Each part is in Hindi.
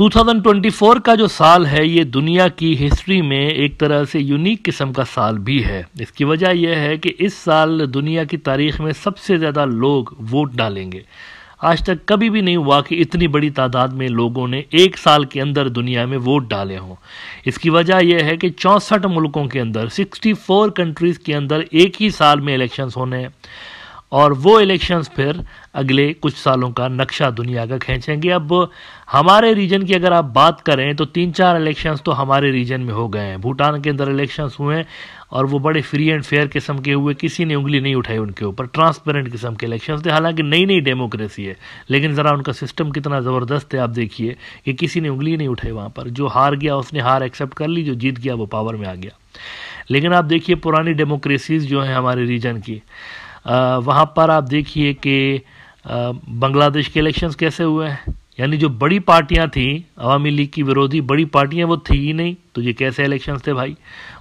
2024 का जो साल है ये दुनिया की हिस्ट्री में एक तरह से यूनिक किस्म का साल भी है इसकी वजह यह है कि इस साल दुनिया की तारीख में सबसे ज़्यादा लोग वोट डालेंगे आज तक कभी भी नहीं हुआ कि इतनी बड़ी तादाद में लोगों ने एक साल के अंदर दुनिया में वोट डाले हों इसकी वजह यह है कि चौंसठ मुल्कों के अंदर 64 कंट्रीज़ के अंदर एक ही साल में इलेक्शंस होने हैं और वो इलेक्शंस फिर अगले कुछ सालों का नक्शा दुनिया का खींचेंगे अब हमारे रीजन की अगर आप बात करें तो तीन चार इलेक्शंस तो हमारे रीजन में हो गए हैं भूटान के अंदर इलेक्शंस हुए हैं और वो बड़े फ्री एंड फेयर किस्म के हुए किसी ने उंगली नहीं उठाई उनके ऊपर ट्रांसपेरेंट किस्म के इलेक्शन थे हालांकि नई नई डेमोक्रेसी है लेकिन ज़रा उनका सिस्टम कितना ज़बरदस्त है आप देखिए कि किसी ने उंगली नहीं उठाई वहाँ पर जो हार गया उसने हार एक्सेप्ट कर ली जो जीत गया वो पावर में आ गया लेकिन आप देखिए पुरानी डेमोक्रेसीज जो हैं हमारे रीजन की वहाँ पर आप देखिए कि बांग्लादेश के इलेक्शंस कैसे हुए हैं यानी जो बड़ी पार्टियां थीं अवामी लीग की विरोधी बड़ी पार्टियां वो थी ही नहीं तो ये कैसे इलेक्शन थे भाई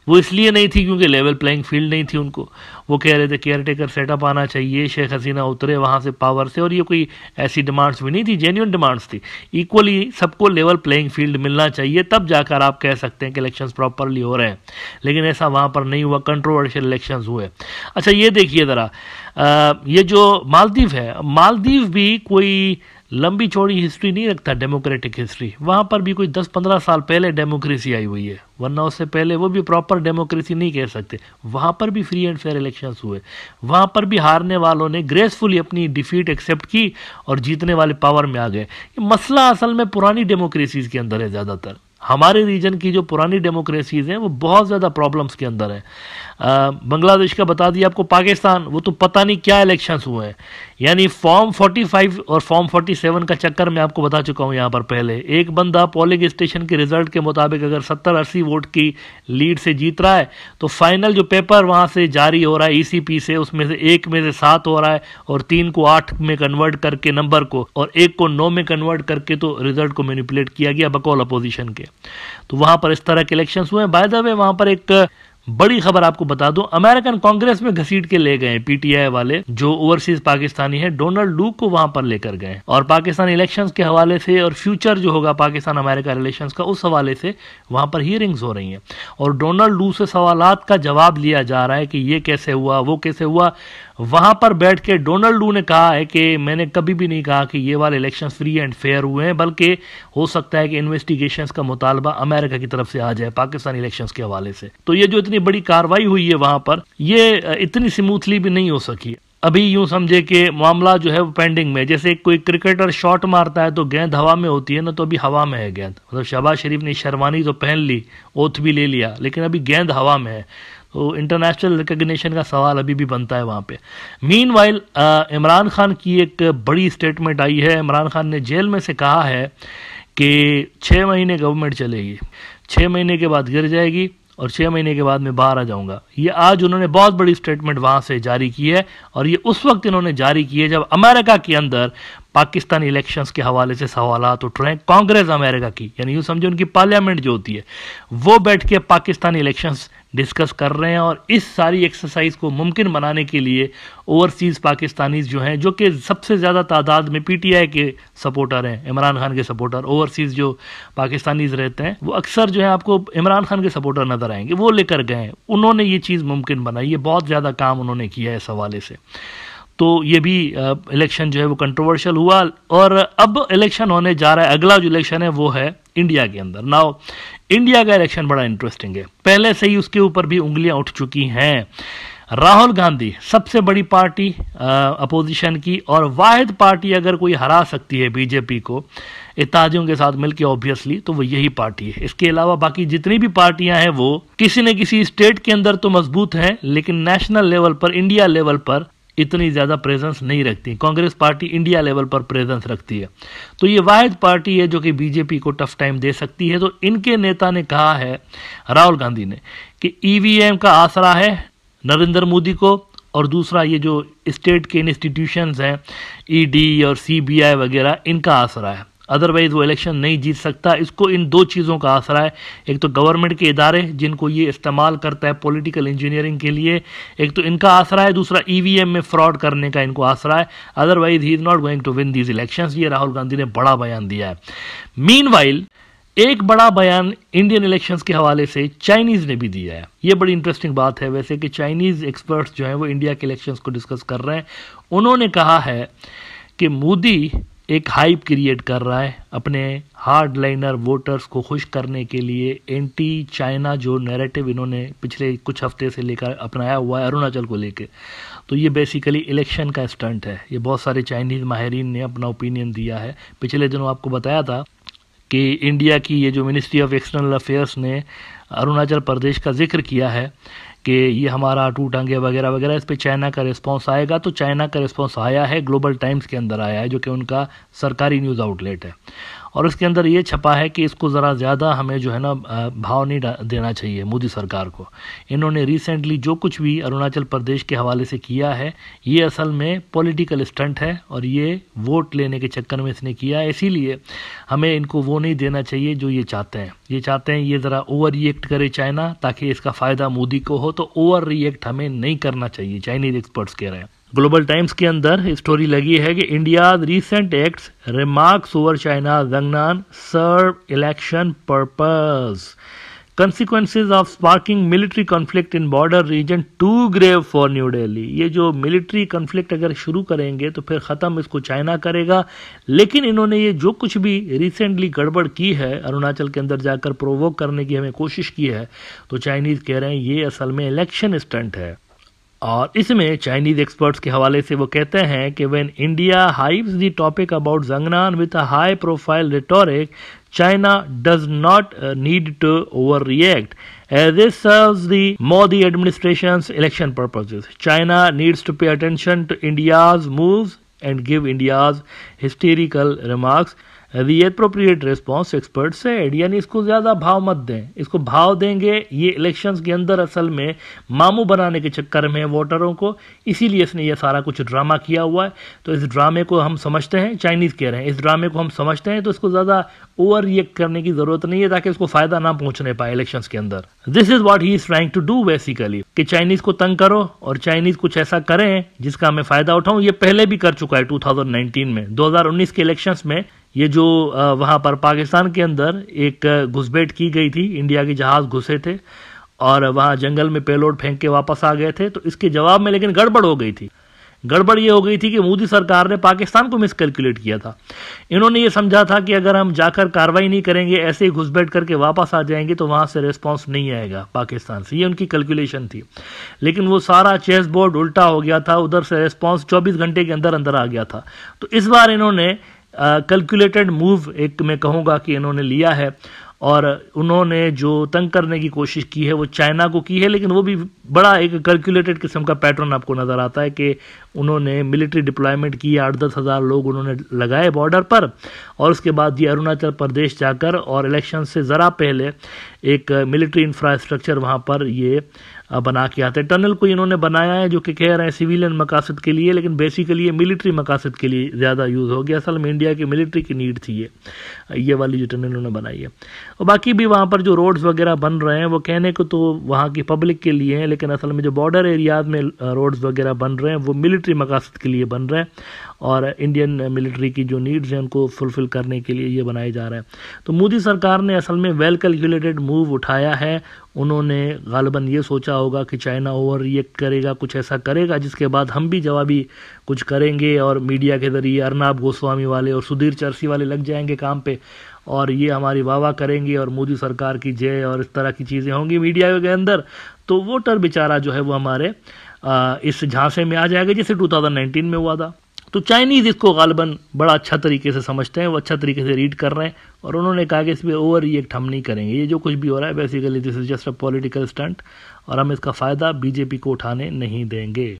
वो इसलिए नहीं थी क्योंकि लेवल प्लेइंग फील्ड नहीं थी उनको वो कह रहे थे केयर टेकर सेटअप आना चाहिए शेख हसीना उतरे वहाँ से पावर से और ये कोई ऐसी डिमांड्स भी नहीं थी जेन्यून डिमांड्स थी इक्वली सबको लेवल प्लेइंग फील्ड मिलना चाहिए तब जाकर आप कह सकते हैं कि इलेक्शन प्रॉपरली हो रहे हैं लेकिन ऐसा वहाँ पर नहीं हुआ कंट्रोवर्शियल इलेक्शन हुए अच्छा ये देखिए ज़रा ये जो मालदीव है मालदीव भी कोई लंबी चौड़ी हिस्ट्री नहीं रखता डेमोक्रेटिक हिस्ट्री वहाँ पर भी कोई 10-15 साल पहले डेमोक्रेसी आई हुई है वरना उससे पहले वो भी प्रॉपर डेमोक्रेसी नहीं कह सकते वहाँ पर भी फ्री एंड फेयर इलेक्शंस हुए वहाँ पर भी हारने वालों ने ग्रेसफुली अपनी डिफीट एक्सेप्ट की और जीतने वाले पावर में आ गए ये मसला असल में पुरानी डेमोक्रेसीज के अंदर है ज़्यादातर हमारे रीजन की जो पुरानी डेमोक्रेसीज हैं वो बहुत ज़्यादा प्रॉब्लम्स के अंदर है बांग्लादेश का बता दिया आपको पाकिस्तान वो तो पता नहीं क्या इलेक्शंस हुए हैं यानी फॉर्म 45 और फॉर्म 47 का चक्कर मैं आपको बता चुका हूं यहाँ पर पहले एक बंदा पोलिंग स्टेशन के रिजल्ट के मुताबिक अगर 70 अस्सी वोट की लीड से जीत रहा है तो फाइनल जो पेपर वहाँ से जारी हो रहा है ई e से उसमें से एक में से सात हो रहा है और तीन को आठ में कन्वर्ट करके नंबर को और एक को नौ में कन्वर्ट करके तो रिजल्ट को मैनिपुलेट किया गया बकौल अपोजिशन के तो वहां पर इस तरह के इलेक्शन हुए बाय द वे वहां पर एक बड़ी खबर आपको बता दूं अमेरिकन कांग्रेस में घसीट के ले गए पीटीआई वाले जो ओवरसीज पाकिस्तानी है डोनाल्ड डूक को वहां पर लेकर गए और पाकिस्तान इलेक्शन के हवाले से और फ्यूचर जो होगा पाकिस्तान अमेरिका रिलेशन का उस हवाले से वहां पर हियरिंग हो रही है और डोनाल्ड डू से सवाल का जवाब लिया जा रहा है कि ये कैसे हुआ वो कैसे हुआ वहां पर बैठ के डोनाल्ड डू ने कहा है कि मैंने कभी भी नहीं कहा कि ये वाले इलेक्शन फ्री एंड फेयर हुए हैं बल्कि हो सकता है कि इन्वेस्टिगेशन का मुतालबा अमेरिका की तरफ से आ जाए पाकिस्तान इलेक्शन के हवाले से तो ये जो इतनी बड़ी कार्रवाई हुई है वहां पर ये इतनी स्मूथली भी नहीं हो सकी अभी यूं समझे कि मामला जो है वो पेंडिंग में जैसे कोई क्रिकेटर शॉट मारता है तो गेंद हवा में होती है ना तो अभी हवा में है गेंद मतलब शहबाज शरीफ ने शर्वानी तो पहन ली ओथ भी ले लिया लेकिन अभी गेंद हवा में है तो इंटरनेशनल रिकग्निशन का सवाल अभी भी बनता है वहाँ पे मीन वाइल इमरान खान की एक बड़ी स्टेटमेंट आई है इमरान खान ने जेल में से कहा है कि छः महीने गवर्नमेंट चलेगी छः महीने के बाद गिर जाएगी और छः महीने के बाद मैं बाहर आ जाऊँगा ये आज उन्होंने बहुत बड़ी स्टेटमेंट वहाँ से जारी की है और ये उस वक्त इन्होंने जारी की है जब अमेरिका के अंदर पाकिस्तान इलेक्शंस के हवाले से सवाल उठ रहे हैं कांग्रेस अमेरिका की यानी यूँ समझो उनकी पार्लियामेंट जो होती है वो बैठ के पाकिस्तान इलेक्शंस डिस्कस कर रहे हैं और इस सारी एक्सरसाइज को मुमकिन बनाने के लिए ओवरसीज़ पाकिस्तानीज जो हैं जो कि सबसे ज़्यादा तादाद में पीटीआई के सपोर्टर हैं इमरान खान के सपोर्टर ओवरसीज़ जो पाकिस्तानीज रहते हैं वो अक्सर जो है आपको इमरान खान के सपोर्टर नज़र आएंगे वो लेकर गए हैं उन्होंने ये चीज़ मुमकिन बनाई है बहुत ज़्यादा काम उन्होंने किया है इस हवाले से तो ये भी इलेक्शन जो है वो कंट्रोवर्शियल हुआ और अब इलेक्शन होने जा रहा है अगला जो इलेक्शन है वो है इंडिया के अंदर नाउ इंडिया का इलेक्शन बड़ा इंटरेस्टिंग है पहले से ही उसके ऊपर भी उंगलियां उठ चुकी हैं राहुल गांधी सबसे बड़ी पार्टी अपोजिशन की और वाहिद पार्टी अगर कोई हरा सकती है बीजेपी को इताजियों के साथ मिलकर ऑब्वियसली तो वो यही पार्टी है इसके अलावा बाकी जितनी भी पार्टियां हैं वो किसी न किसी स्टेट के अंदर तो मजबूत हैं लेकिन नेशनल लेवल पर इंडिया लेवल पर इतनी ज़्यादा प्रेजेंस नहीं रखती कांग्रेस पार्टी इंडिया लेवल पर प्रेजेंस रखती है तो ये वाहिद पार्टी है जो कि बीजेपी को टफ टाइम दे सकती है तो इनके नेता ने कहा है राहुल गांधी ने कि ईवीएम e का आसरा है नरेंद्र मोदी को और दूसरा ये जो स्टेट के इंस्टीट्यूशंस हैं ईडी e और सीबीआई वगैरह इनका आसरा है अदरवाइज़ वो इलेक्शन नहीं जीत सकता इसको इन दो चीज़ों का आसरा है एक तो गवर्नमेंट के इदारे जिनको ये इस्तेमाल करता है पॉलिटिकल इंजीनियरिंग के लिए एक तो इनका आसरा है दूसरा ई e में फ्रॉड करने का इनको आसरा है otherwise he is not going to win these election ये राहुल गांधी ने बड़ा बयान दिया है मीन एक बड़ा बयान इंडियन इलेक्शंस के हवाले से चाइनीज़ ने भी दिया है ये बड़ी इंटरेस्टिंग बात है वैसे कि चाइनीज़ एक्सपर्ट्स जो हैं वो इंडिया के इलेक्शंस को डिस्कस कर रहे हैं उन्होंने कहा है कि मोदी एक हाइप क्रिएट कर रहा है अपने हार्ड लाइनर वोटर्स को खुश करने के लिए एंटी चाइना जो नैरेटिव इन्होंने पिछले कुछ हफ्ते से लेकर अपनाया हुआ है अरुणाचल को लेकर तो ये बेसिकली इलेक्शन का स्टंट है ये बहुत सारे चाइनीज़ माहरीन ने अपना ओपिनियन दिया है पिछले दिनों आपको बताया था कि इंडिया की ये जो मिनिस्ट्री ऑफ एक्सटर्नल अफेयर्स ने अरुणाचल प्रदेश का जिक्र किया है कि ये हमारा टूटांगे वगैरह वगैरह इस पर चाइना का रिस्पॉन्स आएगा तो चाइना का रिस्पॉन्स आया है ग्लोबल टाइम्स के अंदर आया है जो कि उनका सरकारी न्यूज़ आउटलेट है और इसके अंदर ये छपा है कि इसको ज़रा ज़्यादा हमें जो है ना भाव नहीं देना चाहिए मोदी सरकार को इन्होंने रिसेंटली जो कुछ भी अरुणाचल प्रदेश के हवाले से किया है ये असल में पॉलिटिकल स्टंट है और ये वोट लेने के चक्कर में इसने किया है इसीलिए हमें इनको वो नहीं देना चाहिए जो ये चाहते हैं ये चाहते हैं ये ज़रा ओवर रिएक्ट करे चाइना ताकि इसका फ़ायदा मोदी को हो तो ओवर रिएक्ट हमें नहीं करना चाहिए चाइनीज एक्सपर्ट्स कह रहे हैं ग्लोबल टाइम्स के अंदर स्टोरी लगी है कि India recent acts remarks over China Zangnan serve election purpose consequences of sparking military conflict in border region too grave for New Delhi ये जो मिलिट्री कॉन्फ्लिक्ट अगर शुरू करेंगे तो फिर ख़त्म इसको चाइना करेगा लेकिन इन्होंने ये जो कुछ भी रिसेंटली गड़बड़ की है अरुणाचल के अंदर जाकर प्रोवोक करने की हमें कोशिश की है तो चाइनीज़ कह रहे हैं ये असल में इलेक्शन स्टंट है और इसमें चाइनीज एक्सपर्ट्स के हवाले से वो कहते हैं कि when India hypes the topic about Zangnan with a high profile rhetoric China does not need to overreact as this serve the Modi administration election purposes China needs to pay attention to India's move and give India's historical remarks reappropriate response expert से यानी इसको ज्यादा भाव मत दें इसको भाव देंगे ये इलेक्शन के अंदर असल में मामू बनाने के चक्कर में वोटरों को इसीलिए इसने ये सारा कुछ ड्रामा किया हुआ है तो इस ड्रामे को हम समझते हैं चाइनीज कह रहे हैं इस ड्रामे को हम समझते हैं तो इसको ज्यादा ओवर रिएक्ट करने की जरूरत नहीं है ताकि उसको फायदा ना पहुंचने पाए इलेक्शन के अंदर this is what he is trying to do basically कि चाइनीज को तंग करो और चाइनीज कुछ ऐसा करें जिसका हमें फायदा उठाऊं ये पहले भी कर चुका है 2019 में 2019 के इलेक्शंस में ये जो वहाँ पर पाकिस्तान के अंदर एक घुसपैठ की गई थी इंडिया के जहाज़ घुसे थे और वहाँ जंगल में पेलोड फेंक के वापस आ गए थे तो इसके जवाब में लेकिन गड़बड़ हो गई थी गड़बड़ ये हो गई थी कि मोदी सरकार ने पाकिस्तान को मिसकैलकुलेट किया था इन्होंने ये समझा था कि अगर हम जाकर कार्रवाई नहीं करेंगे ऐसे ही घुसपैठ करके वापस आ जाएंगे तो वहाँ से रिस्पॉन्स नहीं आएगा पाकिस्तान से ये उनकी कैलकुलेशन थी लेकिन वो सारा चेस बोर्ड उल्टा हो गया था उधर से रिस्पॉन्स चौबीस घंटे के अंदर अंदर आ गया था तो इस बार इन्होंने कैलकुलेटेड मूव एक मैं कहूँगा कि इन्होंने लिया है और उन्होंने जो तंग करने की कोशिश की है वो चाइना को की है लेकिन वो भी बड़ा एक कैलकुलेटेड किस्म का पैटर्न आपको नज़र आता है कि उन्होंने मिलिट्री डिप्लॉयमेंट की आठ दस हज़ार लोग उन्होंने लगाए बॉर्डर पर और उसके बाद ये अरुणाचल प्रदेश जाकर और इलेक्शन से ज़रा पहले एक मिलिट्री इंफ्रास्ट्रक्चर वहाँ पर ये बना के आते हैं टनल को इन्होंने बनाया है जो कि कह रहे हैं सिविलियन मकासद के लिए लेकिन बेसिकली ये मिलिट्री मकासद के लिए ज़्यादा यूज़ हो गया असल में इंडिया की मिलिट्री की नीड थी ये ये वाली जो टनल इन्होंने बनाई है और बाकी भी वहाँ पर जो रोड्स वगैरह बन रहे हैं वो कहने को तो वहाँ की पब्लिक के लिए हैं लेकिन असल में जो बॉर्डर एरियाज में रोड्स वगैरह बन रहे हैं वो मिलिट्री मकासद के लिए बन रहे हैं और इंडियन मिलिट्री की जो नीड्स हैं उनको फुलफ़िल करने के लिए ये बनाया जा रहा है तो मोदी सरकार ने असल में वेल कैलकुलेटेड मूव उठाया है उन्होंने गालबन ये सोचा होगा कि चाइना ओवर रिएक्ट करेगा कुछ ऐसा करेगा जिसके बाद हम भी जवाबी कुछ करेंगे और मीडिया के ज़रिए अर्नाब गोस्वामी वाले और सुधीर चर्सी वाले लग जाएंगे काम पे और ये हमारी वाह करेंगे और मोदी सरकार की जय और इस तरह की चीज़ें होंगी मीडिया के अंदर तो वोटर बेचारा जो है वो हमारे इस झांसे में आ जाएगा जैसे 2019 में हुआ था तो चाइनीज़ इसको गालबन बड़ा अच्छा तरीके से समझते हैं वो अच्छा तरीके से रीड कर रहे हैं और उन्होंने कहा कि इस पर ओवर रिएक्ट हम नहीं करेंगे ये जो कुछ भी हो रहा है basically this is just a political stunt और हम इसका फ़ायदा बीजेपी को उठाने नहीं देंगे